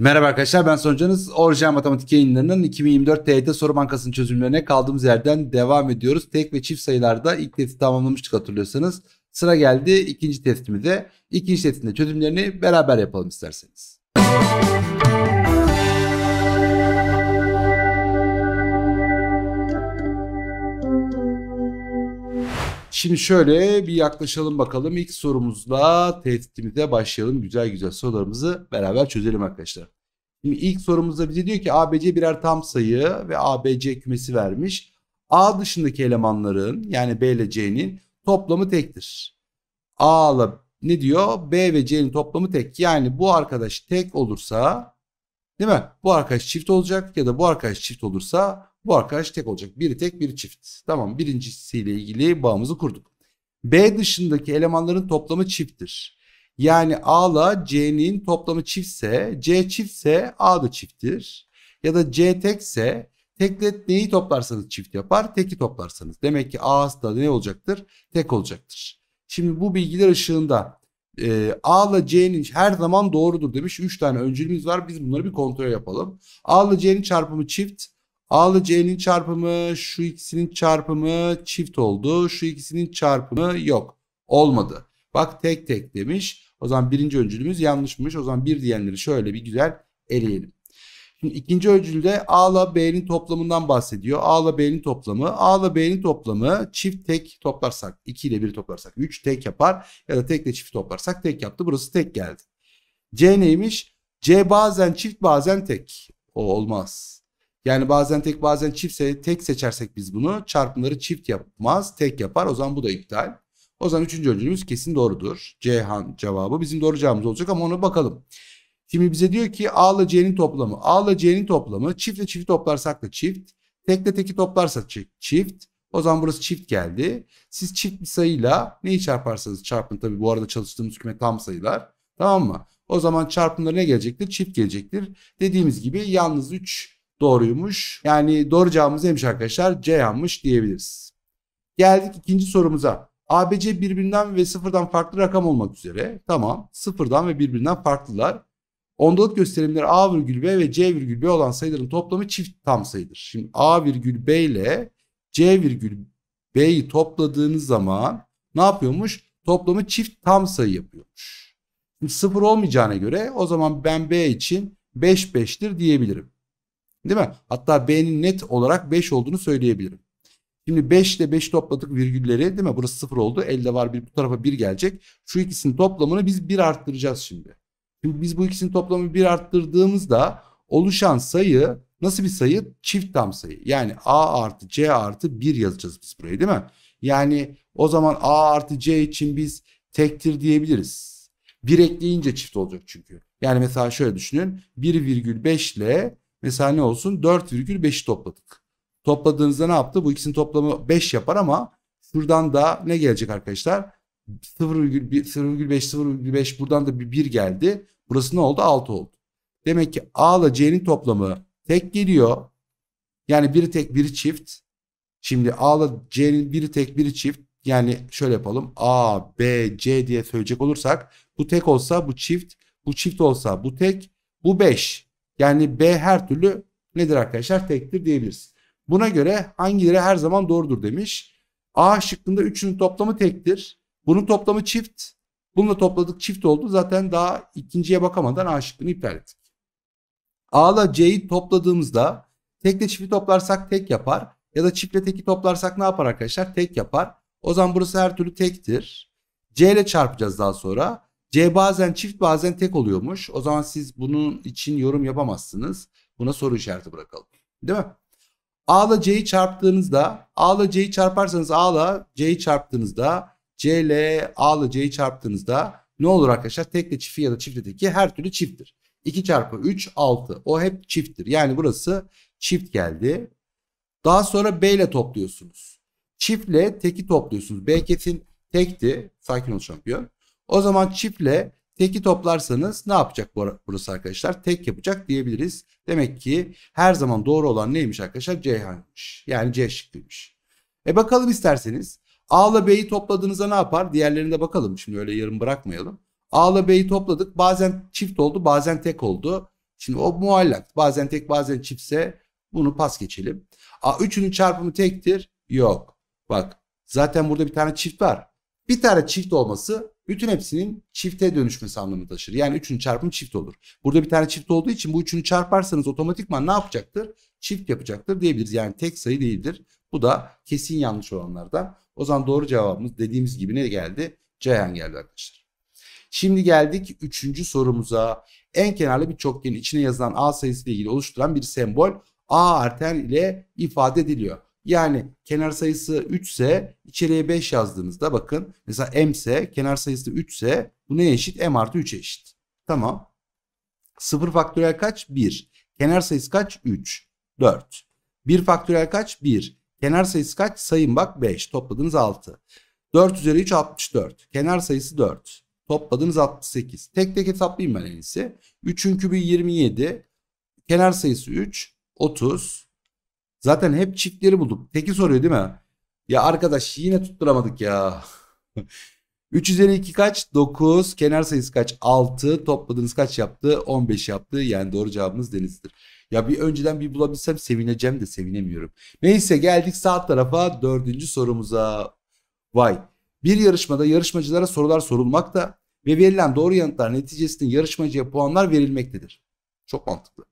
Merhaba arkadaşlar ben Sonucanız. Orijinal Matematik yayınlarının 2024 TYT Soru Bankası'nın çözümlerine kaldığımız yerden devam ediyoruz. Tek ve çift sayılarda ilk testi tamamlamıştık hatırlıyorsanız. Sıra geldi ikinci testimize. İkinci testinde çözümlerini beraber yapalım isterseniz. Müzik Şimdi şöyle bir yaklaşalım bakalım. İlk sorumuzla testimize başlayalım. Güzel güzel sorularımızı beraber çözelim arkadaşlar. Şimdi ilk sorumuzda bize diyor ki ABC birer tam sayı ve ABC kümesi vermiş. A dışındaki elemanların yani B ile C'nin toplamı tektir. A ile ne diyor? B ve C'nin toplamı tek. Yani bu arkadaş tek olursa değil mi? Bu arkadaş çift olacak ya da bu arkadaş çift olursa bu arkadaş tek olacak. Biri tek biri çift. Tamam birincisiyle ilgili bağımızı kurduk. B dışındaki elemanların toplamı çifttir. Yani A'la C'nin toplamı çiftse C çiftse A da çifttir. Ya da C tekse tekle neyi toplarsanız çift yapar teki toplarsanız. Demek ki A da ne olacaktır? Tek olacaktır. Şimdi bu bilgiler ışığında e, A ile C'nin her zaman doğrudur demiş. 3 tane öncülümüz var. Biz bunları bir kontrol yapalım. A ile C'nin çarpımı çift. A ile C'nin çarpımı şu ikisinin çarpımı çift oldu. Şu ikisinin çarpımı yok. Olmadı. Bak tek tek demiş. O zaman birinci öncülümüz yanlışmış. O zaman bir diyenleri şöyle bir güzel eleyelim. Şimdi ikinci öncülde ile B'nin toplamından bahsediyor. A ile B'nin toplamı. A ile B'nin toplamı çift tek toplarsak 2 ile 1 toplarsak 3 tek yapar. Ya da tekle çift toplarsak tek yaptı. Burası tek geldi. C neymiş? C bazen çift bazen tek. O olmaz. Yani bazen tek bazen çift tek seçersek biz bunu çarpımları çift yapmaz tek yapar o zaman bu da iptal. O zaman üçüncü öncülümüz kesin doğrudur. Cihan cevabı bizim doğru cevabımız olacak ama onu bakalım. Şimdi bize diyor ki A ile C'nin toplamı. A ile C'nin toplamı çiftle çift toplarsak da çift. Tekle teki toplarsa çift. O zaman burası çift geldi. Siz çift bir sayıyla neyi çarparsanız çarpın. Tabi bu arada çalıştığımız küme tam sayılar. Tamam mı? O zaman çarpımları ne gelecektir? Çift gelecektir. Dediğimiz gibi yalnız 3 doğruymuş. Yani doğru cevabımız neymiş arkadaşlar? C yanmış diyebiliriz. Geldik ikinci sorumuza. ABC birbirinden ve sıfırdan farklı rakam olmak üzere. Tamam sıfırdan ve birbirinden farklılar. Ondalık gösterimleri A virgül B ve C virgül B olan sayıların toplamı çift tam sayıdır. Şimdi A virgül B ile C virgül B'yi topladığınız zaman ne yapıyormuş? Toplamı çift tam sayı yapıyormuş. Şimdi sıfır olmayacağına göre o zaman ben B için 5 5'tir diyebilirim. Değil mi? Hatta B'nin net olarak 5 olduğunu söyleyebilirim. Şimdi 5 ile 5 topladık virgülleri değil mi? Burası 0 oldu. Elde var bir bu tarafa 1 gelecek. Şu ikisinin toplamını biz 1 arttıracağız şimdi. Şimdi biz bu ikisinin toplamını 1 arttırdığımızda oluşan sayı nasıl bir sayı? Çift tam sayı. Yani A artı C artı 1 yazacağız biz buraya değil mi? Yani o zaman A artı C için biz tektir diyebiliriz. 1 ekleyince çift olacak çünkü. Yani mesela şöyle düşünün. 1,5 ile Mesela ne olsun? 4,5'i topladık. Topladığınızda ne yaptı? Bu ikisinin toplamı 5 yapar ama şuradan da ne gelecek arkadaşlar? 0,5 0,5 buradan da bir 1 geldi. Burası ne oldu? 6 oldu. Demek ki A ile C'nin toplamı tek geliyor. Yani biri tek biri çift. Şimdi A ile C'nin biri tek biri çift. Yani şöyle yapalım. A, B, C diye söyleyecek olursak bu tek olsa bu çift. Bu çift olsa bu tek. Bu 5. Yani B her türlü nedir arkadaşlar? Tektir diyebiliriz. Buna göre hangileri her zaman doğrudur demiş. A şıkkında üçünün toplamı tektir. Bunun toplamı çift. Bununla topladık çift oldu. Zaten daha ikinciye bakamadan A şıkkını iptal ettik. A ile C'yi topladığımızda tekle çifti toplarsak tek yapar. Ya da çiftle teki toplarsak ne yapar arkadaşlar? Tek yapar. O zaman burası her türlü tektir. C ile çarpacağız daha sonra. C bazen çift bazen tek oluyormuş. O zaman siz bunun için yorum yapamazsınız. Buna soru işareti bırakalım. Değil mi? A ile C'yi çarptığınızda A ile C'yi çarparsanız A ile C'yi çarptığınızda C ile A ile C'yi çarptığınızda ne olur arkadaşlar? Tekle çifti ya da çiftle teki her türlü çifttir. 2 çarpı 3 6 o hep çifttir. Yani burası çift geldi. Daha sonra B ile topluyorsunuz. Çiftle teki topluyorsunuz. B kesin tekti. Sakin ol şampiyon. O zaman çiftle teki toplarsanız ne yapacak burası arkadaşlar? Tek yapacak diyebiliriz. Demek ki her zaman doğru olan neymiş arkadaşlar? Ceyhan'mış. Yani C şıkkıymış. E bakalım isterseniz. A ile B'yi topladığınızda ne yapar? Diğerlerine bakalım. Şimdi öyle yarım bırakmayalım. A ile B'yi topladık. Bazen çift oldu bazen tek oldu. Şimdi o muallak. Bazen tek bazen çiftse bunu pas geçelim. A 3'ünün çarpımı tektir. Yok. Bak zaten burada bir tane çift var. Bir tane çift olması bütün hepsinin çifte dönüşmesi anlamı taşır. Yani üçün çarpımı çift olur. Burada bir tane çift olduğu için bu üçünü çarparsanız otomatikman ne yapacaktır? Çift yapacaktır diyebiliriz. Yani tek sayı değildir. Bu da kesin yanlış olanlardan. O zaman doğru cevabımız dediğimiz gibi ne geldi? Ceyhan geldi arkadaşlar. Şimdi geldik üçüncü sorumuza. En kenarlı bir çokgenin içine yazılan A sayısı ile ilgili oluşturan bir sembol A artan ile ifade ediliyor. Yani kenar sayısı 3 ise içeriye 5 yazdığınızda bakın mesela m ise kenar sayısı 3 ise bu neye eşit? m artı 3'e eşit. Tamam. 0 faktörel kaç? 1. Kenar sayısı kaç? 3. 4. 1 faktörel kaç? 1. Kenar sayısı kaç? Sayın bak 5. Topladınız 6. 4 üzeri 3 64. Kenar sayısı 4. Topladınız 68. Tek tek hesaplayayım ben en iyisi. 3'ün kübü 27. Kenar sayısı 3. 30. Zaten hep çiftleri bulduk. Teki soruyor değil mi? Ya arkadaş yine tutturamadık ya. 3 üzeri 2 kaç? 9. Kenar sayısı kaç? 6. Topladığınız kaç yaptı? 15 yaptı. Yani doğru cevabımız Deniz'dir. Ya bir önceden bir bulabilsem sevineceğim de sevinemiyorum. Neyse geldik sağ tarafa dördüncü sorumuza. Vay. Bir yarışmada yarışmacılara sorular sorulmakta ve verilen doğru yanıtlar neticesinde yarışmacıya puanlar verilmektedir. Çok mantıklı.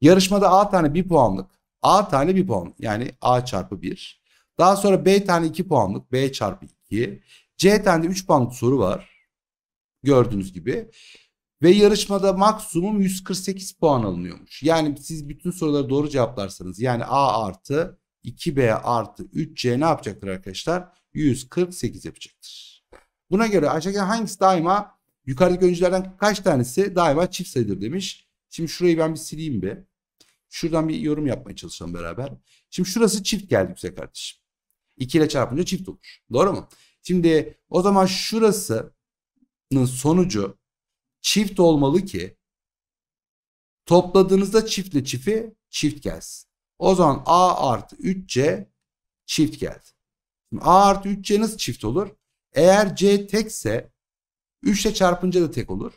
Yarışmada A tane 1 puanlık, A tane bir puan yani A çarpı 1. Daha sonra B tane 2 puanlık B çarpı 2. C tane de 3 puanlık soru var. Gördüğünüz gibi. Ve yarışmada maksimum 148 puan alınıyormuş. Yani siz bütün soruları doğru cevaplarsanız yani A artı 2B artı 3C ne yapacaktır arkadaşlar? 148 yapacaktır. Buna göre aşağıdaki hangisi daima yukarıdaki öncülerden kaç tanesi daima çift sayıdır demiş. Şimdi şurayı ben bir sileyim bir. Şuradan bir yorum yapmaya çalışalım beraber. Şimdi şurası çift geldi güzel kardeşim. 2 ile çarpınca çift olur. Doğru mu? Şimdi o zaman şurasının sonucu çift olmalı ki topladığınızda çiftle çifti çift gelsin. O zaman A artı 3C çift geldi. Şimdi A artı 3C nasıl çift olur? Eğer C tekse 3 ile çarpınca da tek olur.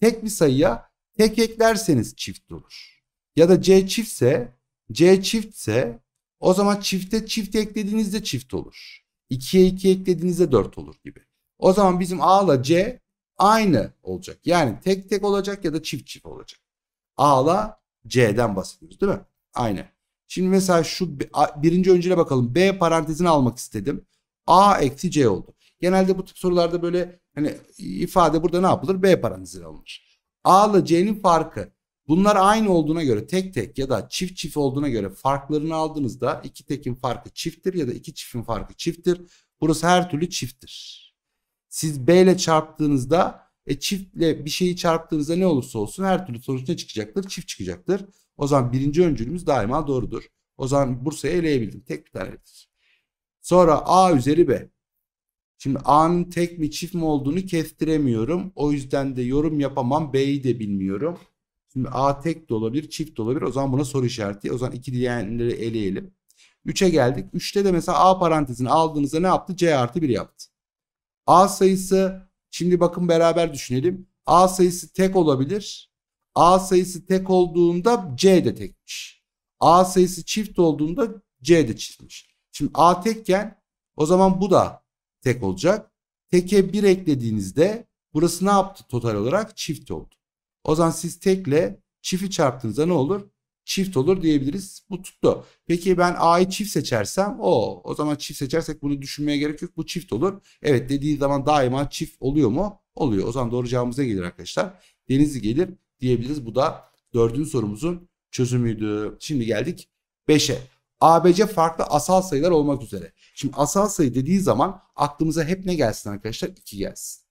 Tek bir sayıya tek eklerseniz çift olur ya da C çiftse C çiftse o zaman çifte çift eklediğinizde çift olur. 2'ye 2 eklediğinizde 4 olur gibi. O zaman bizim A ile C aynı olacak. Yani tek tek olacak ya da çift çift olacak. A ile C'den bahsediyoruz değil mi? Aynı. Şimdi mesela şu birinci öncüle bakalım. B parantezini almak istedim. A eksi C oldu. Genelde bu tip sorularda böyle hani ifade burada ne yapılır? B parantezine alınır. A ile C'nin farkı Bunlar aynı olduğuna göre tek tek ya da çift çift olduğuna göre farklarını aldığınızda iki tekin farkı çifttir ya da iki çiftin farkı çifttir. Burası her türlü çifttir. Siz B ile çarptığınızda e, çiftle bir şeyi çarptığınızda ne olursa olsun her türlü sonuç ne çıkacaktır? Çift çıkacaktır. O zaman birinci öncülümüz daima doğrudur. O zaman Bursa'yı eleyebildim. Tek bir tane Sonra A üzeri B. Şimdi A'nın tek mi çift mi olduğunu kestiremiyorum. O yüzden de yorum yapamam. B'yi de bilmiyorum. Şimdi A tek de olabilir, çift de olabilir. O zaman buna soru işareti. O zaman iki diyenleri eleyelim. 3'e geldik. 3'te de mesela A parantezini aldığınızda ne yaptı? C artı 1 yaptı. A sayısı şimdi bakın beraber düşünelim. A sayısı tek olabilir. A sayısı tek olduğunda C de tekmiş. A sayısı çift olduğunda C de çiftmiş. Şimdi A tekken o zaman bu da tek olacak. Teke 1 eklediğinizde burası ne yaptı total olarak? Çift oldu. O zaman siz tekle çifti çarptığınızda ne olur? Çift olur diyebiliriz. Bu tuttu. Peki ben A'yı çift seçersem o o zaman çift seçersek bunu düşünmeye gerek yok. Bu çift olur. Evet dediği zaman daima çift oluyor mu? Oluyor. O zaman doğru cevabımıza gelir arkadaşlar? Denizli gelir diyebiliriz. Bu da dördüncü sorumuzun çözümüydü. Şimdi geldik 5'e. ABC farklı asal sayılar olmak üzere. Şimdi asal sayı dediği zaman aklımıza hep ne gelsin arkadaşlar? 2 gelsin.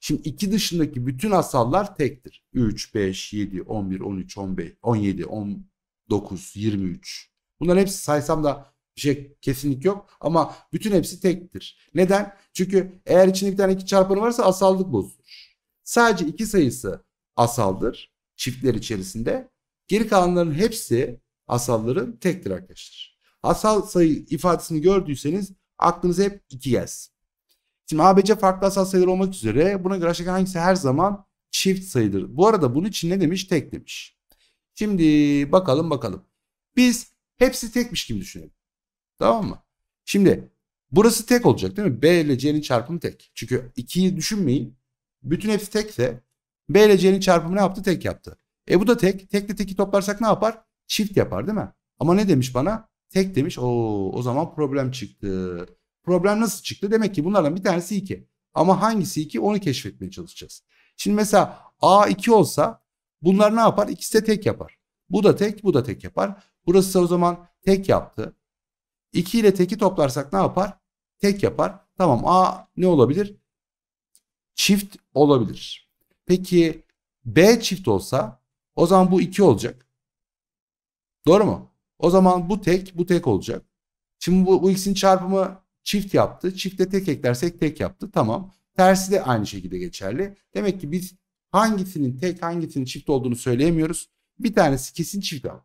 Şimdi 2 dışındaki bütün asallar tektir. 3, 5, 7, 11, 13, 15, 17, 19, 23. Bunların hepsi saysam da bir şey kesinlik yok ama bütün hepsi tektir. Neden? Çünkü eğer içinde bir tane iki çarpanı varsa asallık bozulur. Sadece iki sayısı asaldır çiftler içerisinde. Geri kalanların hepsi asalların tektir arkadaşlar. Asal sayı ifadesini gördüyseniz aklınıza hep 2 gelsin. Şimdi ABC farklı asal sayılar olmak üzere buna göre aşağıdaki hangisi her zaman çift sayıdır. Bu arada bunu için ne demiş? Tek demiş. Şimdi bakalım bakalım. Biz hepsi tekmiş gibi düşünelim. Tamam mı? Şimdi burası tek olacak değil mi? B ile C'nin çarpımı tek. Çünkü 2'yi düşünmeyin. Bütün hepsi tekse B ile C'nin çarpımı ne yaptı? Tek yaptı. E bu da tek. Tekle teki toplarsak ne yapar? Çift yapar değil mi? Ama ne demiş bana? Tek demiş. Oo, o zaman problem çıktı. Problem nasıl çıktı? Demek ki bunlardan bir tanesi 2. Ama hangisi 2 onu keşfetmeye çalışacağız. Şimdi mesela A 2 olsa bunlar ne yapar? İkisi de tek yapar. Bu da tek, bu da tek yapar. Burası o zaman tek yaptı. 2 ile teki toplarsak ne yapar? Tek yapar. Tamam A ne olabilir? Çift olabilir. Peki B çift olsa o zaman bu 2 olacak. Doğru mu? O zaman bu tek, bu tek olacak. Şimdi bu, bu ikisinin çarpımı Çift yaptı. Çifte tek eklersek tek yaptı. Tamam. Tersi de aynı şekilde geçerli. Demek ki biz hangisinin tek hangisinin çift olduğunu söyleyemiyoruz. Bir tanesi kesin çift al.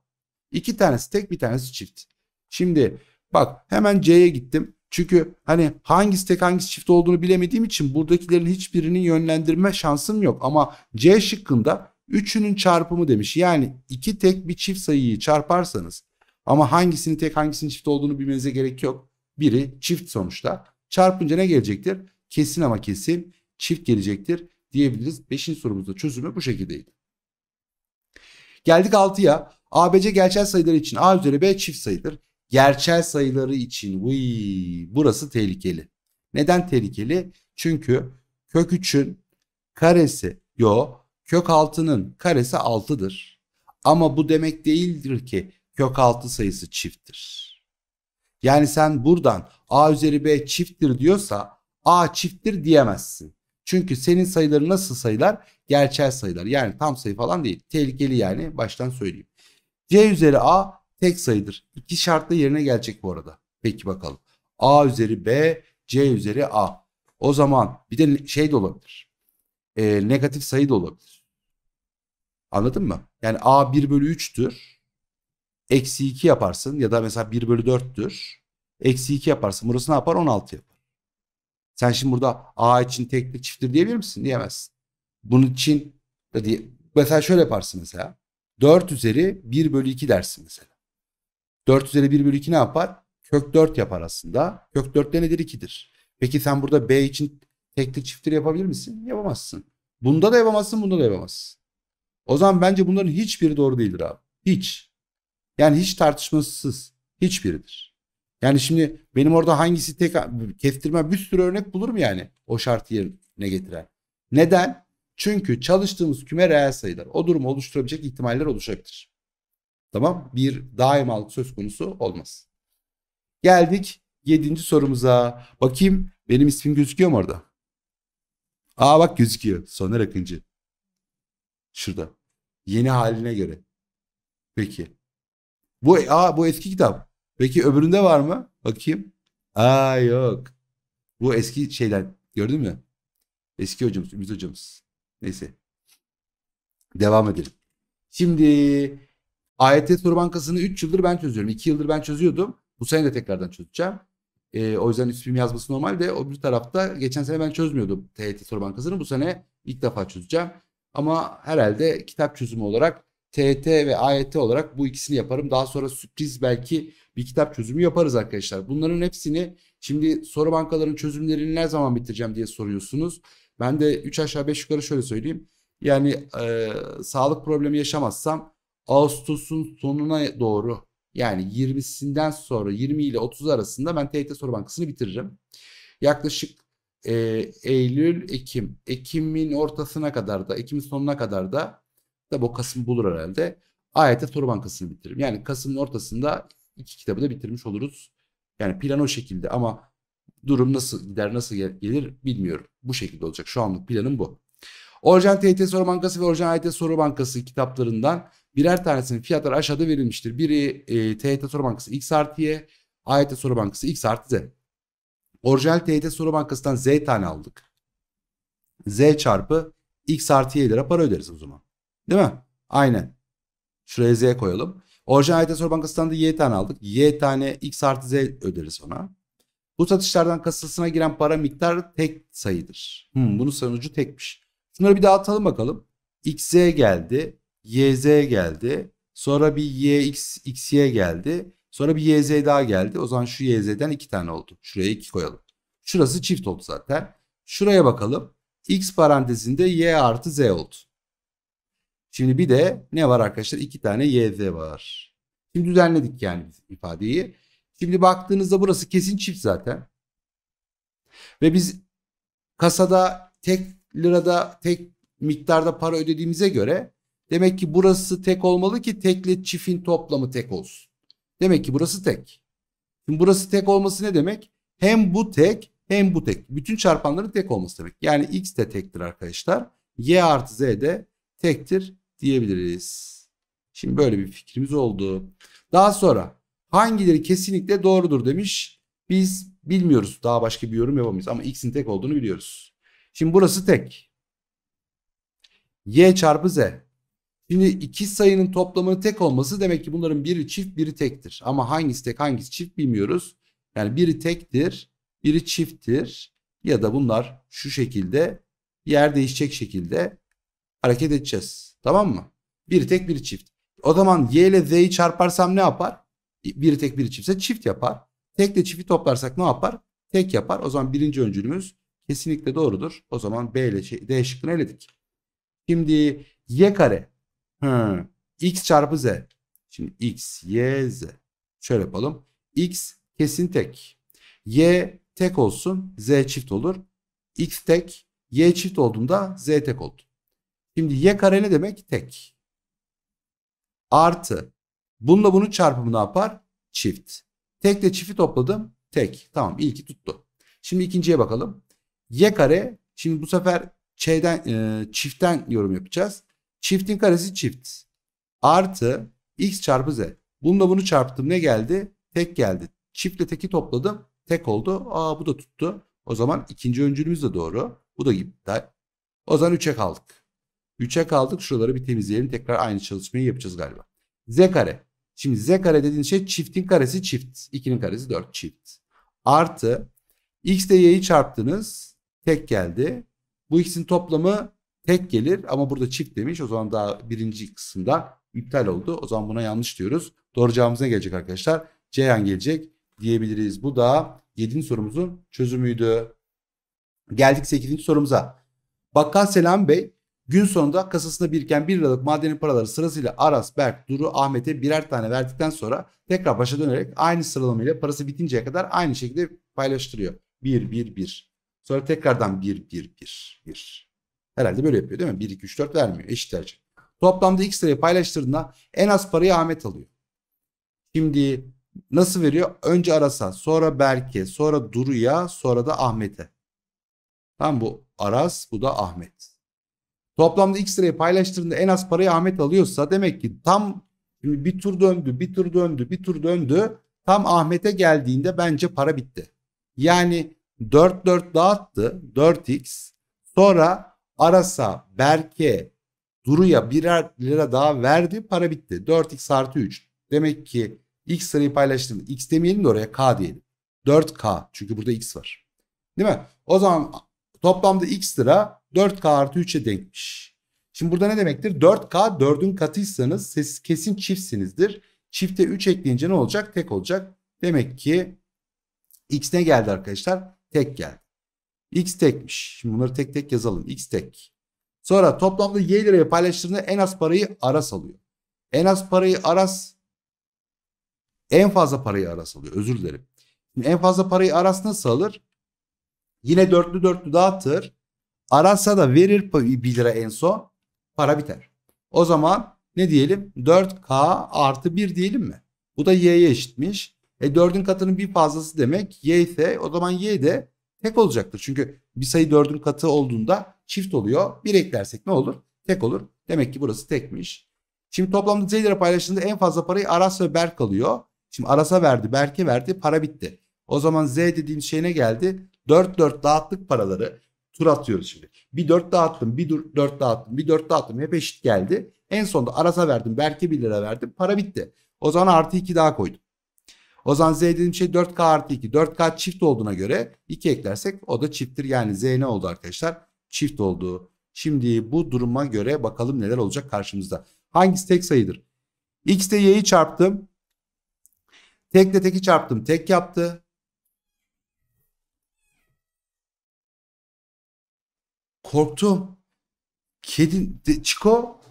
İki tanesi tek bir tanesi çift. Şimdi bak hemen C'ye gittim. Çünkü hani hangisi tek hangisi çift olduğunu bilemediğim için buradakilerin hiçbirini yönlendirme şansım yok. Ama C şıkkında üçünün çarpımı demiş. Yani iki tek bir çift sayıyı çarparsanız ama hangisinin tek hangisinin çift olduğunu bilmenize gerek yok. Biri çift sonuçta. Çarpınca ne gelecektir? Kesin ama kesin çift gelecektir diyebiliriz. Beşinci sorumuzda çözümü bu şekildeydi. Geldik 6'ya. ABC gerçel sayıları için A üzeri B çift sayıdır. Gerçel sayıları için uy, burası tehlikeli. Neden tehlikeli? Çünkü kök 3'ün karesi yo kök 6'nın karesi 6'dır. Ama bu demek değildir ki kök 6 sayısı çifttir. Yani sen buradan A üzeri B çifttir diyorsa A çifttir diyemezsin. Çünkü senin sayıları nasıl sayılar? Gerçel sayılar. Yani tam sayı falan değil. Tehlikeli yani baştan söyleyeyim. C üzeri A tek sayıdır. İki şartla yerine gelecek bu arada. Peki bakalım. A üzeri B, C üzeri A. O zaman bir de şey de olabilir. E, negatif sayı da olabilir. Anladın mı? Yani A 1 bölü 3'tür. Eksi 2 yaparsın ya da mesela 1 bölü 4'tür. Eksi 2 yaparsın. Burası ne yapar? 16 yapar. Sen şimdi burada A için tekli çifttir diyebilir misin? Diyemezsin. Bunun için diye, mesela şöyle yaparsın mesela. 4 üzeri 1 bölü 2 dersin mesela. 4 üzeri 1 bölü 2 ne yapar? Kök 4 yapar aslında. Kök 4 de nedir? 2'dir. Peki sen burada B için tekli çifttir yapabilir misin? Yapamazsın. Bunda da yapamazsın, bunda da yapamazsın. O zaman bence bunların hiçbiri doğru değildir abi. Hiç. Yani hiç tartışmasız hiçbiridir. Yani şimdi benim orada hangisi tek keftirme bir sürü örnek bulurum yani o şartı yerine getiren. Neden? Çünkü çalıştığımız küme reel sayılar o durumu oluşturabilecek ihtimaller oluşabilir. Tamam bir daimalık söz konusu olmaz. Geldik yedinci sorumuza. Bakayım benim ismim gözüküyor mu orada? Aa bak gözüküyor. Soner Akıncı. Şurada. Yeni haline göre. Peki. Bu a bu eski kitap. Peki öbüründe var mı? Bakayım. Aa yok. Bu eski şeyden gördün mü? Eski hocamız, Ümit hocamız. Neyse. Devam edelim. Şimdi AYT soru bankasını 3 yıldır ben çözüyorum. 2 yıldır ben çözüyordum. Bu sene de tekrardan çözeceğim. E, o yüzden üstüm yazması normal de O bir tarafta geçen sene ben çözmüyordum TYT soru bankasını. Bu sene ilk defa çözeceğim. Ama herhalde kitap çözümü olarak TT ve AYT e olarak bu ikisini yaparım. Daha sonra sürpriz belki bir kitap çözümü yaparız arkadaşlar. Bunların hepsini şimdi soru bankalarının çözümlerini ne zaman bitireceğim diye soruyorsunuz. Ben de 3 aşağı 5 yukarı şöyle söyleyeyim. Yani e, sağlık problemi yaşamazsam Ağustos'un sonuna doğru yani 20'sinden sonra 20 ile 30 arasında ben TYT soru bankasını bitiririm. Yaklaşık e, Eylül, Ekim, Ekim'in ortasına kadar da, Ekim'in sonuna kadar da kitap o Kasım bulur herhalde. Ayete soru bankasını bitiririm. Yani Kasım'ın ortasında iki kitabı da bitirmiş oluruz. Yani plan o şekilde ama durum nasıl gider nasıl gelir bilmiyorum. Bu şekilde olacak. Şu anlık planım bu. Orjan TYT Soru Bankası ve Orjan AYT Soru Bankası kitaplarından birer tanesinin fiyatları aşağıda verilmiştir. Biri e, TYT Soru Bankası X artı Y, AYT Soru Bankası X artı Z. Orjinal TYT Soru Bankası'ndan Z tane aldık. Z çarpı X artı Y lira para öderiz o zaman. Değil mi? Aynen. Şuraya Z koyalım. Orijinal ayet soru bankasından da Y tane aldık. Y tane X artı Z öderiz ona. Bu satışlardan kasasına giren para miktarı tek sayıdır. Hmm, bunun sonucu tekmiş. Şunları bir daha atalım bakalım. XZ geldi. YZ geldi. Sonra bir YX, XY geldi. Sonra bir YZ daha geldi. O zaman şu YZ'den iki tane oldu. Şuraya iki koyalım. Şurası çift oldu zaten. Şuraya bakalım. X parantezinde Y artı Z oldu. Şimdi bir de ne var arkadaşlar? İki tane YZ var. Şimdi düzenledik yani biz ifadeyi. Şimdi baktığınızda burası kesin çift zaten. Ve biz kasada tek lirada tek miktarda para ödediğimize göre demek ki burası tek olmalı ki tekle çiftin toplamı tek olsun. Demek ki burası tek. Şimdi burası tek olması ne demek? Hem bu tek hem bu tek. Bütün çarpanların tek olması demek. Yani x de tektir arkadaşlar. Y artı z de tektir diyebiliriz. Şimdi böyle bir fikrimiz oldu. Daha sonra hangileri kesinlikle doğrudur demiş. Biz bilmiyoruz. Daha başka bir yorum yapamayız ama x'in tek olduğunu biliyoruz. Şimdi burası tek. y çarpı z. Şimdi iki sayının toplamının tek olması demek ki bunların biri çift biri tektir. Ama hangisi tek hangisi çift bilmiyoruz. Yani biri tektir biri çifttir ya da bunlar şu şekilde yer değişecek şekilde hareket edeceğiz. Tamam mı? Bir tek bir çift. O zaman y ile z'yi çarparsam ne yapar? Bir tek bir çiftse çift yapar. Tekle çifti toplarsak ne yapar? Tek yapar. O zaman birinci öncülümüz kesinlikle doğrudur. O zaman B ile şey, D şıkkını eledik. Şimdi y kare. Hı. x çarpı z. Şimdi x, y, z. Şöyle yapalım. x kesin tek. y tek olsun. z çift olur. x tek. y çift olduğunda z tek oldu. Şimdi y kare ne demek? Tek. Artı. Bununla bunun çarpımı ne yapar? Çift. Tekle çifti topladım. Tek. Tamam ilki tuttu. Şimdi ikinciye bakalım. Y kare. Şimdi bu sefer şeyden, e, çiftten yorum yapacağız. Çiftin karesi çift. Artı x çarpı z. Bununla bunu çarptım. Ne geldi? Tek geldi. Çiftle teki topladım. Tek oldu. Aa bu da tuttu. O zaman ikinci öncülümüz de doğru. Bu da gitti. O zaman 3'e kaldık. 3'e kaldık. Şuraları bir temizleyelim. Tekrar aynı çalışmayı yapacağız galiba. Z kare. Şimdi Z kare dediğin şey çiftin karesi çift. 2'nin karesi 4 çift. Artı X ile Y'yi çarptınız. Tek geldi. Bu ikisinin toplamı tek gelir ama burada çift demiş. O zaman daha birinci kısımda iptal oldu. O zaman buna yanlış diyoruz. Doğru cevabımız ne gelecek arkadaşlar? Ceyhan gelecek diyebiliriz. Bu da 7. sorumuzun çözümüydü. Geldik 8. sorumuza. Bakkal Selam Bey Gün sonunda kasasında biriken 1 liralık madeni paraları sırasıyla Aras, Berk, Duru, Ahmet'e birer tane verdikten sonra tekrar başa dönerek aynı sıralamayla parası bitinceye kadar aynı şekilde paylaştırıyor. 1, 1, 1. Sonra tekrardan 1, 1, 1, 1. Herhalde böyle yapıyor değil mi? 1, 2, 3, 4 vermiyor. Eşit tercih. Toplamda x lirayı paylaştırdığında en az parayı Ahmet alıyor. Şimdi nasıl veriyor? Önce Aras'a, sonra Berk'e, sonra Duru'ya, sonra da Ahmet'e. Tam bu Aras, bu da Ahmet. Toplamda x lirayı paylaştığında en az parayı Ahmet alıyorsa demek ki tam bir tur döndü, bir tur döndü, bir tur döndü. Tam Ahmet'e geldiğinde bence para bitti. Yani 4-4 dağıttı. 4x. Sonra Aras'a, Berke, Duru'ya birer lira daha verdi. Para bitti. 4x artı 3. Demek ki x sırayı paylaştığında x demeyelim de oraya k diyelim. 4k. Çünkü burada x var. Değil mi? O zaman Toplamda x lira 4k artı 3'e denkmiş. Şimdi burada ne demektir? 4k 4'ün katıysanız siz kesin çiftsinizdir. Çifte 3 ekleyince ne olacak? Tek olacak. Demek ki x ne geldi arkadaşlar? Tek geldi. x tekmiş. Şimdi bunları tek tek yazalım. x tek. Sonra toplamda y liraya paylaştığında en az parayı Aras alıyor. En az parayı Aras en fazla parayı Aras alıyor. Özür dilerim. Şimdi en fazla parayı Aras nasıl alır? Yine dörtlü dörtlü dağıtır. Arasa da verir 1 lira en son. Para biter. O zaman ne diyelim? 4K artı 1 diyelim mi? Bu da y'ye eşitmiş. E 4'ün katının bir fazlası demek y ise o zaman y de tek olacaktır. Çünkü bir sayı 4'ün katı olduğunda çift oluyor. Bir eklersek ne olur? Tek olur. Demek ki burası tekmiş. Şimdi toplamda Z lira paylaştığında en fazla parayı Aras ve Berk alıyor. Şimdi Aras'a verdi, Berk'e verdi, para bitti. O zaman Z dediğim şey ne geldi? 4 4 dağıttık paraları tur atıyoruz şimdi. Bir 4 dağıttım, bir 4 dağıttım, bir 4 dağıttım. Hep eşit geldi. En sonunda arasa verdim. Berke 1 lira verdim. Para bitti. O zaman artı 2 daha koydum. O zaman Z dediğim şey 4K artı 2. 4K çift olduğuna göre 2 eklersek o da çifttir. Yani Z ne oldu arkadaşlar? Çift oldu. Şimdi bu duruma göre bakalım neler olacak karşımızda. Hangisi tek sayıdır? X ile Y'yi çarptım. Tekle teki çarptım. Tek yaptı. Korktum. Kedi de, Çiko.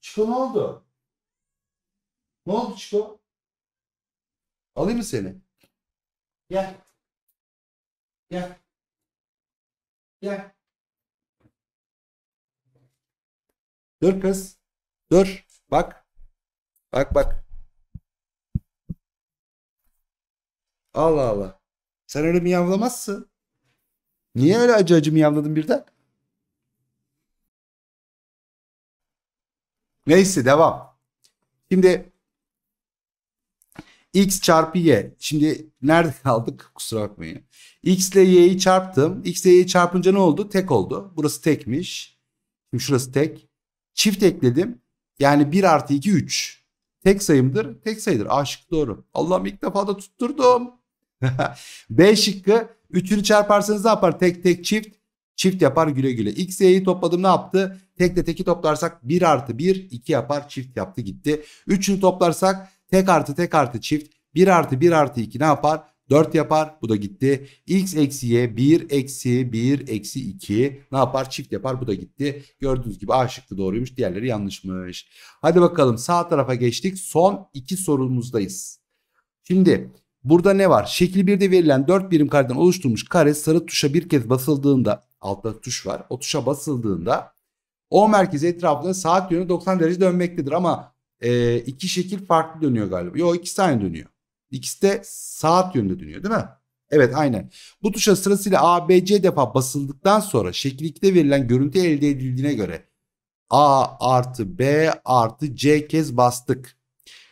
Çiko ne oldu? Ne oldu Çiko? Alayım mı seni? Gel. Gel. Gel. Dur kız. Dur. Bak. Bak bak. Allah Allah. Sen öyle miyavlamazsın. Niye öyle acı acı miyavladın birden? Neyse devam. Şimdi x çarpı y. Şimdi nerede kaldık? Kusura bakmayın. x ile y'yi çarptım. x ile y'yi çarpınca ne oldu? Tek oldu. Burası tekmiş. Şimdi şurası tek. Çift ekledim. Yani 1 artı 2 3. Tek sayımdır. Tek sayıdır. Aşık doğru. Allah'ım ilk defa da tutturdum. B şıkkı. Üçünü çarparsanız ne yapar? Tek tek çift. Çift yapar güle güle. X, Y'yi topladım ne yaptı? Tekle teki toplarsak 1 artı 1 2 yapar çift yaptı gitti. 3'ünü toplarsak tek artı tek artı çift 1 artı 1 artı 2 ne yapar? 4 yapar bu da gitti. X eksi Y 1 eksi 1 eksi 2 ne yapar? Çift yapar bu da gitti. Gördüğünüz gibi A şıkkı doğruymuş diğerleri yanlışmış. Hadi bakalım sağ tarafa geçtik. Son 2 sorumuzdayız. Şimdi burada ne var? Şekil 1'de verilen 4 birim kareden oluşturmuş kare sarı tuşa bir kez basıldığında altta tuş var. O tuşa basıldığında o merkezi etrafında saat yönü 90 derece dönmektedir ama e, iki şekil farklı dönüyor galiba. Yok iki aynı dönüyor. İkisi de saat yönünde dönüyor değil mi? Evet aynen. Bu tuşa sırasıyla A, B, C defa basıldıktan sonra şekil 2'de verilen görüntü elde edildiğine göre A artı B artı C kez bastık.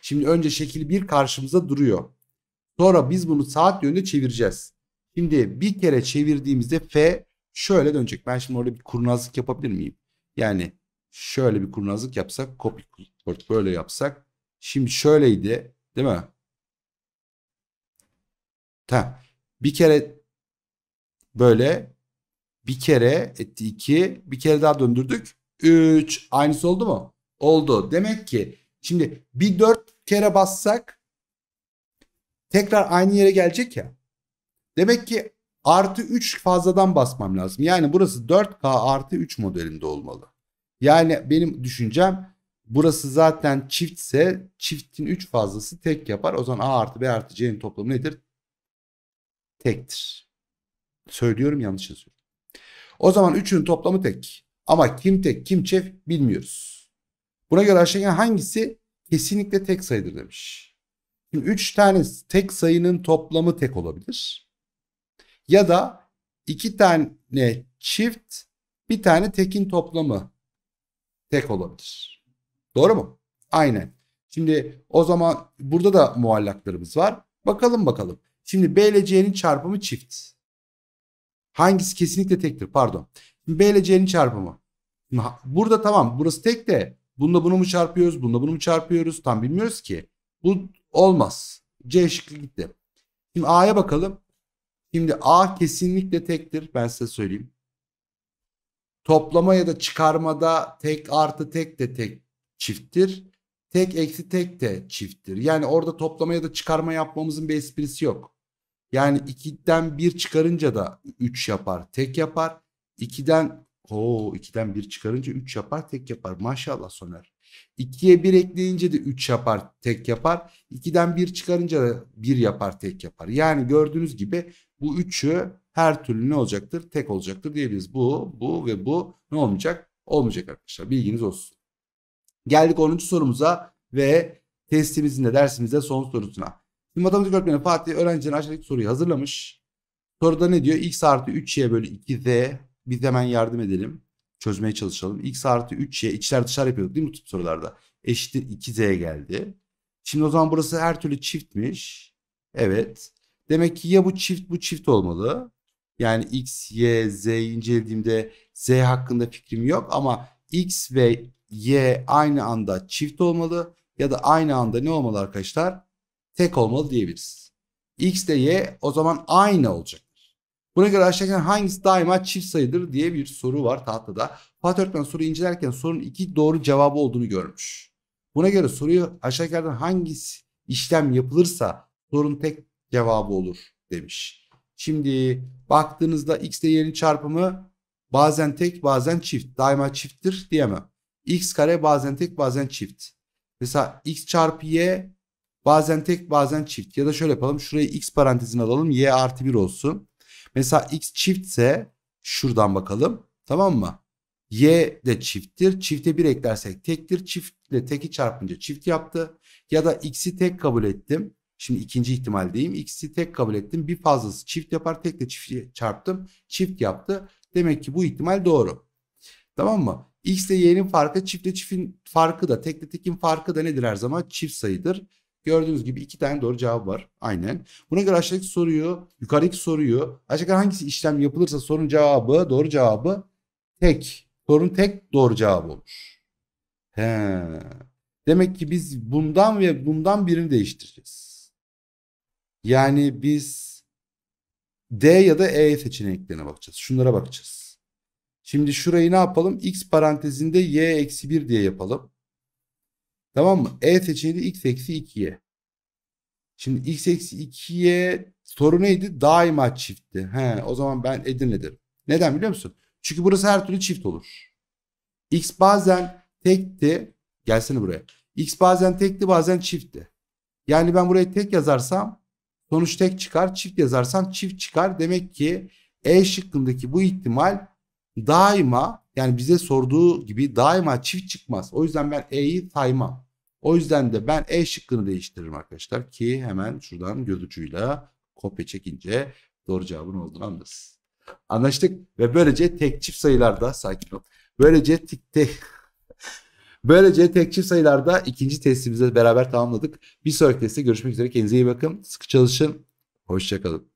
Şimdi önce şekil 1 karşımıza duruyor. Sonra biz bunu saat yönünde çevireceğiz. Şimdi bir kere çevirdiğimizde F şöyle dönecek. Ben şimdi orada bir kurnazlık yapabilir miyim? Yani şöyle bir kurnazlık yapsak copy port böyle yapsak. Şimdi şöyleydi değil mi? Tamam. Bir kere böyle bir kere etti iki, bir kere daha döndürdük Üç, aynısı oldu mu? Oldu. Demek ki şimdi bir dört kere bassak tekrar aynı yere gelecek ya. Demek ki artı 3 fazladan basmam lazım. Yani burası 4K artı 3 modelinde olmalı. Yani benim düşüncem burası zaten çiftse çiftin 3 fazlası tek yapar. O zaman A artı B artı C'nin toplamı nedir? Tektir. Söylüyorum yanlış yazıyorum. O zaman 3'ünün toplamı tek. Ama kim tek kim çift bilmiyoruz. Buna göre aşağıya hangisi kesinlikle tek sayıdır demiş. Şimdi 3 tane tek sayının toplamı tek olabilir ya da iki tane çift bir tane tekin toplamı tek olabilir. Doğru mu? Aynen. Şimdi o zaman burada da muallaklarımız var. Bakalım bakalım. Şimdi B ile C'nin çarpımı çift. Hangisi kesinlikle tektir? Pardon. B ile C'nin çarpımı. Burada tamam burası tek de bununla bunu mu çarpıyoruz? Bununla bunu mu çarpıyoruz? Tam bilmiyoruz ki. Bu olmaz. C şıkkı gitti. Şimdi A'ya bakalım. Şimdi A kesinlikle tektir ben size söyleyeyim. Toplama ya da çıkarmada tek artı tek de tek çifttir. Tek eksi tek de çifttir. Yani orada toplama ya da çıkarma yapmamızın bir esprisi yok. Yani 2'den 1 çıkarınca da 3 yapar tek yapar. 2'den o 2'den 1 çıkarınca 3 yapar tek yapar maşallah Soner. 2'ye 1 ekleyince de 3 yapar tek yapar. 2'den 1 çıkarınca da 1 yapar tek yapar. Yani gördüğünüz gibi bu üçü her türlü ne olacaktır? Tek olacaktır diyebiliriz. Bu, bu ve bu ne olmayacak? Olmayacak arkadaşlar. Bilginiz olsun. Geldik 10. sorumuza ve testimizin de dersimizde son sorusuna. Şimdi matematik öğretmeni Fatih öğrencinin aşağıdaki soruyu hazırlamış. Soruda ne diyor? X artı 3y bölü 2z. Biz hemen yardım edelim. Çözmeye çalışalım. X artı 3y içler dışarı yapıyorduk değil mi tutup sorularda? Eşittir 2z geldi. Şimdi o zaman burası her türlü çiftmiş. Evet. Demek ki ya bu çift bu çift olmalı. Yani X, Y, z incelediğimde Z hakkında fikrim yok ama X ve Y aynı anda çift olmalı ya da aynı anda ne olmalı arkadaşlar? Tek olmalı diyebiliriz. X ile Y o zaman aynı olacak. Buna göre aşağıdaki hangisi daima çift sayıdır diye bir soru var tahtada. Fatih Öğretmen soruyu incelerken sorunun iki doğru cevabı olduğunu görmüş. Buna göre soruyu aşağıdakilerden hangisi işlem yapılırsa sorun tek cevabı olur demiş. Şimdi baktığınızda x değerinin çarpımı bazen tek bazen çift. Daima çifttir diyemem. x kare bazen tek bazen çift. Mesela x çarpı y bazen tek bazen çift. Ya da şöyle yapalım. Şurayı x parantezini alalım. y artı 1 olsun. Mesela x çiftse şuradan bakalım. Tamam mı? Y de çifttir. Çifte 1 eklersek tektir. Çiftle teki çarpınca çift yaptı. Ya da x'i tek kabul ettim. Şimdi ikinci ihtimal diyeyim, X'i tek kabul ettim. Bir fazlası çift yapar. Tek de çift çarptım. Çift yaptı. Demek ki bu ihtimal doğru. Tamam mı? X ile Y'nin farkı çiftle çiftin farkı da tekle tekin farkı da nedir her zaman? Çift sayıdır. Gördüğünüz gibi iki tane doğru cevap var. Aynen. Buna göre aşağıdaki soruyu, yukarıdaki soruyu, aşağıdaki hangisi işlem yapılırsa sorun cevabı, doğru cevabı tek. Sorun tek doğru cevabı olur. He. Demek ki biz bundan ve bundan birini değiştireceğiz. Yani biz D ya da E seçeneklerine bakacağız. Şunlara bakacağız. Şimdi şurayı ne yapalım? X parantezinde y eksi 1 diye yapalım. Tamam mı? E seçeneği x eksi 2y. Şimdi x eksi 2y soru neydi? Daima çiftti. He, o zaman ben Edirne Neden biliyor musun? Çünkü burası her türlü çift olur. X bazen tekti. Gelsene buraya. X bazen tekti bazen çiftti. Yani ben buraya tek yazarsam Sonuç tek çıkar. Çift yazarsan çift çıkar. Demek ki E şıkkındaki bu ihtimal daima yani bize sorduğu gibi daima çift çıkmaz. O yüzden ben E'yi saymam. O yüzden de ben E şıkkını değiştiririm arkadaşlar ki hemen şuradan göz ucuyla kopya çekince doğru cevabın olduğunu anlarız. Anlaştık ve böylece tek çift sayılarda sakin ol. Böylece tek tek Böylece tek çift sayılarda ikinci testimizi beraber tamamladık. Bir sonraki testte görüşmek üzere. Kendinize iyi bakın. Sıkı çalışın. Hoşçakalın.